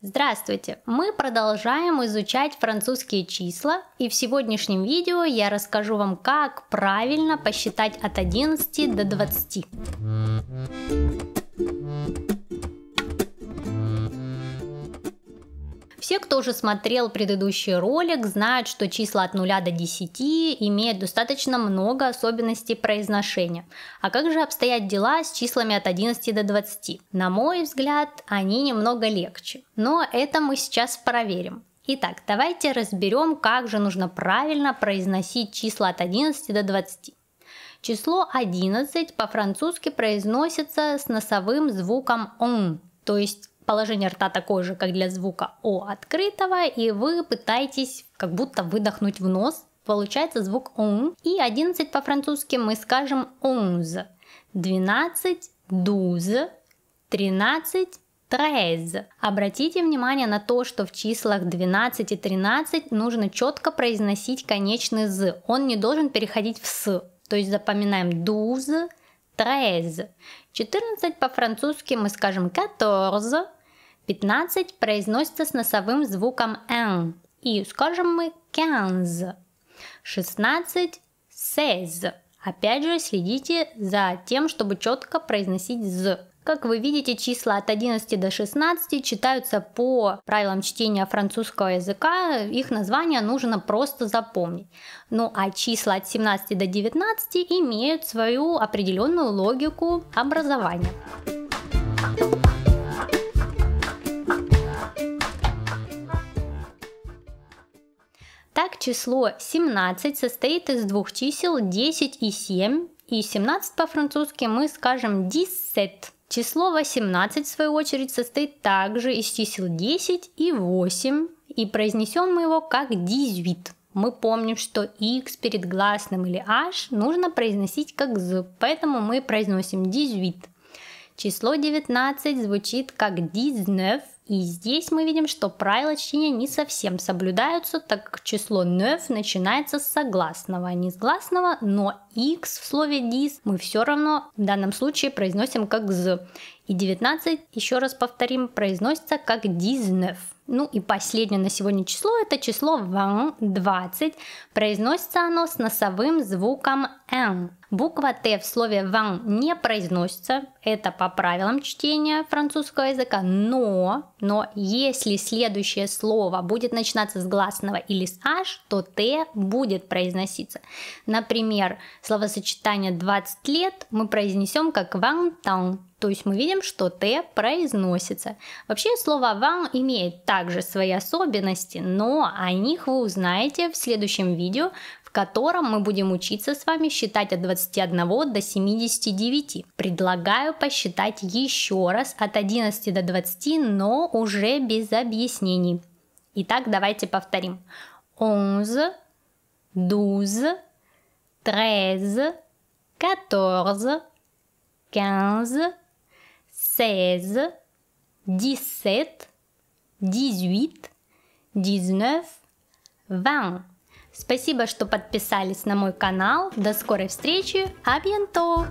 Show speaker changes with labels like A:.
A: Здравствуйте! Мы продолжаем изучать французские числа, и в сегодняшнем видео я расскажу вам, как правильно посчитать от 11 до 20. Все, кто уже смотрел предыдущий ролик, знают, что числа от 0 до 10 имеют достаточно много особенностей произношения. А как же обстоят дела с числами от 11 до 20? На мой взгляд, они немного легче. Но это мы сейчас проверим. Итак, давайте разберем, как же нужно правильно произносить числа от 11 до 20. Число 11 по-французски произносится с носовым звуком «он», то есть Положение рта такое же, как для звука О открытого, и вы пытаетесь как будто выдохнуть в нос. Получается звук он. И 11 по-французски мы скажем онз. 12 дуз. 13 трез. Обратите внимание на то, что в числах 12 и 13 нужно четко произносить конечный з. Он не должен переходить в с. То есть запоминаем дуз, трез. 14 по-французски мы скажем 14, 15 произносится с носовым звуком «н» и, скажем мы, кенз. 16 – «seize». Опять же, следите за тем, чтобы четко произносить «з». Как вы видите, числа от 11 до 16 читаются по правилам чтения французского языка, их название нужно просто запомнить. Ну а числа от 17 до 19 имеют свою определенную логику образования. Так, число 17 состоит из двух чисел 10 и 7, и 17 по-французски мы скажем 10. Число 18, в свою очередь, состоит также из чисел 10 и 8, и произнесем мы его как 18. Мы помним, что x перед гласным или h нужно произносить как z, поэтому мы произносим 18. Число 19 звучит как 19, и здесь мы видим, что правила чтения не совсем соблюдаются, так как число 9 начинается с согласного, а не с гласного, но x в слове dis мы все равно в данном случае произносим как z. И 19, еще раз повторим, произносится как дизнев. Ну и последнее на сегодня число, это число 20. Произносится оно с носовым звуком n. Буква Т в слове «ван» не произносится, это по правилам чтения французского языка, но, но если следующее слово будет начинаться с гласного или с «аж», то «т» будет произноситься. Например, словосочетание «20 лет» мы произнесем как «ван тан, то есть мы видим, что «т» произносится. Вообще слово «ван» имеет также свои особенности, но о них вы узнаете в следующем видео, в в котором мы будем учиться с вами считать от 21 до 79. Предлагаю посчитать еще раз от 11 до 20, но уже без объяснений. Итак, давайте повторим. 11, 12, 13, 14, 15, 16, 17, 18, 19, 20. Спасибо, что подписались на мой канал. До скорой встречи. Абьянто!